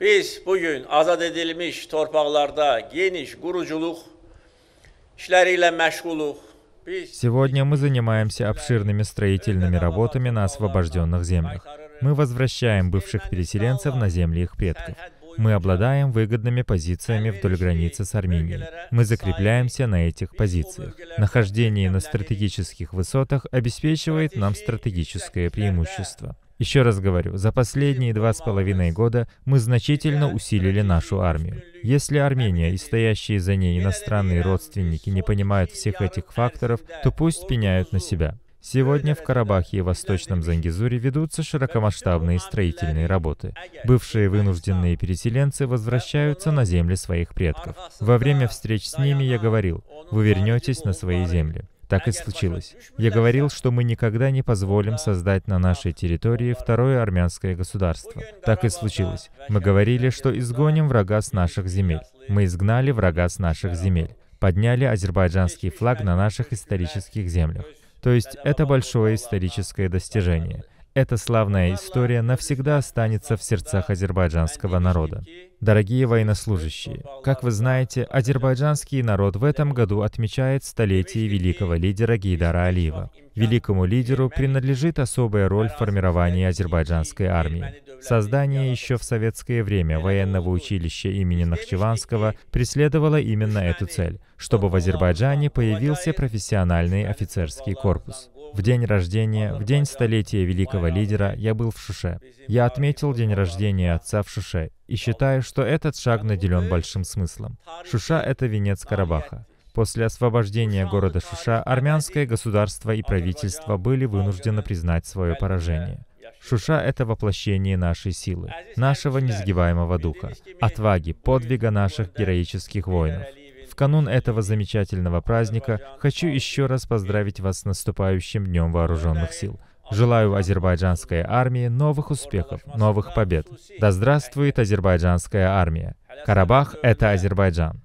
Biz bugün azad edilmiş torpaqlarda geniş quruculuq işleriyle məşğuluq. Сегодня мы занимаемся обширными строительными работами на освобожденных землях. Мы возвращаем бывших переселенцев на земли их предков. Мы обладаем выгодными позициями вдоль границы с Арменией. Мы закрепляемся на этих позициях. Нахождение на стратегических высотах обеспечивает нам стратегическое преимущество. Еще раз говорю, за последние два с половиной года мы значительно усилили нашу армию. Если Армения и стоящие за ней иностранные родственники не понимают всех этих факторов, то пусть пеняют на себя. Сегодня в Карабахе и Восточном Зангизуре ведутся широкомасштабные строительные работы. Бывшие вынужденные переселенцы возвращаются на земли своих предков. Во время встреч с ними я говорил, вы вернетесь на свои земли. Так и случилось. Я говорил, что мы никогда не позволим создать на нашей территории второе армянское государство. Так и случилось. Мы говорили, что изгоним врага с наших земель. Мы изгнали врага с наших земель. Подняли азербайджанский флаг на наших исторических землях. То есть это большое историческое достижение — эта славная история навсегда останется в сердцах азербайджанского народа. Дорогие военнослужащие, как вы знаете, азербайджанский народ в этом году отмечает столетие великого лидера Гейдара Алиева. Великому лидеру принадлежит особая роль в формировании азербайджанской армии. Создание еще в советское время военного училища имени Нахчеванского преследовало именно эту цель, чтобы в Азербайджане появился профессиональный офицерский корпус. В день рождения, в день столетия великого лидера, я был в Шуше. Я отметил день рождения отца в Шуше и считаю, что этот шаг наделен большим смыслом. Шуша — это венец Карабаха. После освобождения города Шуша армянское государство и правительство были вынуждены признать свое поражение. Шуша — это воплощение нашей силы, нашего несгибаемого духа, отваги, подвига наших героических воинов канун этого замечательного праздника хочу еще раз поздравить вас с наступающим Днем Вооруженных Сил. Желаю азербайджанской армии новых успехов, новых побед. Да здравствует азербайджанская армия. Карабах — это Азербайджан.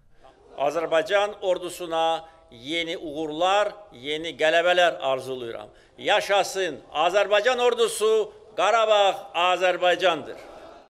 Азербайджан ордусуна yeni uğurlar, yeni gələbələr arzuluyuram. Yaşasın Azərbaycan ordusu, Qarabağ Azərbaycandır.